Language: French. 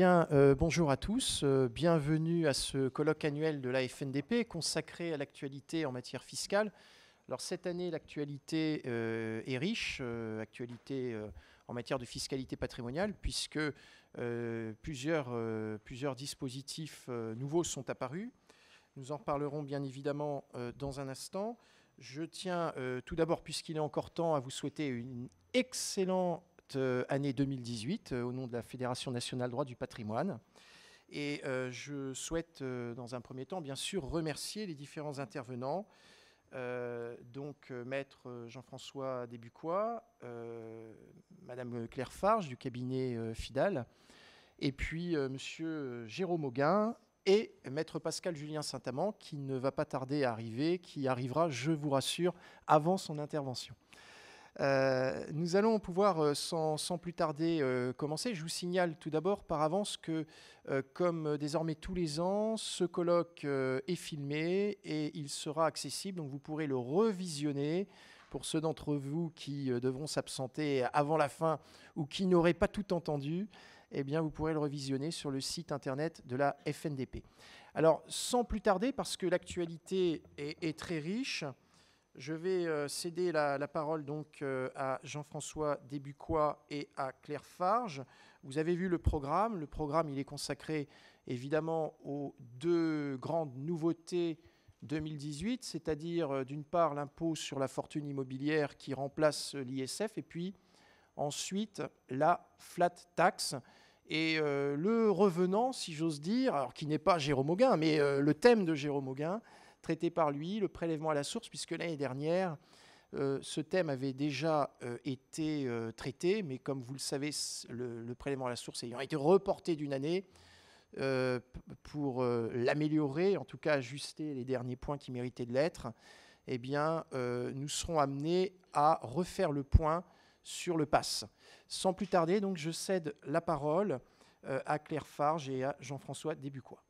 Euh, bonjour à tous. Euh, bienvenue à ce colloque annuel de la FNDP consacré à l'actualité en matière fiscale. Alors cette année, l'actualité euh, est riche, actualité en matière de fiscalité patrimoniale, puisque plusieurs, plusieurs dispositifs nouveaux sont apparus. Nous en parlerons bien évidemment dans un instant. Je tiens tout d'abord, puisqu'il est encore temps, à vous souhaiter une excellente euh, année 2018 euh, au nom de la Fédération nationale droit du patrimoine. Et euh, je souhaite, dans un premier temps, bien sûr, remercier les différents intervenants. donc maître Jean-François Débucois, madame Claire Farge du cabinet Fidal, et puis monsieur Jérôme Auguin et maître Pascal Julien Saint-Amand qui ne va pas tarder à arriver, qui arrivera, je vous rassure, avant son intervention. Euh, nous allons pouvoir euh, sans, plus tarder euh, commencer. Je vous signale tout d'abord par avance que, comme désormais tous les ans, ce colloque est filmé et il sera accessible, donc vous pourrez le revisionner. Pour ceux d'entre vous qui devront s'absenter avant la fin ou qui n'auraient pas tout entendu, eh bien, vous pourrez le revisionner sur le site internet de la FNDP. Alors, sans plus tarder, parce que l'actualité est, très riche, je vais euh, céder la, parole donc euh, à Jean-François Débucois et à Claire Farge. Vous avez vu le programme. Le programme, il est consacré évidemment aux deux grandes nouveautés 2018, c'est-à-dire euh, d'une part l'impôt sur la fortune immobilière qui remplace l'ISF et puis ensuite la flat tax. Et le revenant, si j'ose dire, qui n'est pas Jérôme Auguin, mais le thème de Jérôme Auguin, traité par lui, le prélèvement à la source, puisque l'année dernière, euh, ce thème avait déjà euh, été euh, traité, mais comme vous le savez, le, prélèvement à la source ayant été reporté d'une année pour l'améliorer, en tout cas ajuster les derniers points qui méritaient de l'être, eh bien, nous serons amenés à refaire le point sur le pass. Sans plus tarder, donc, je cède la parole à Claire Farge et à Jean-François Débucois.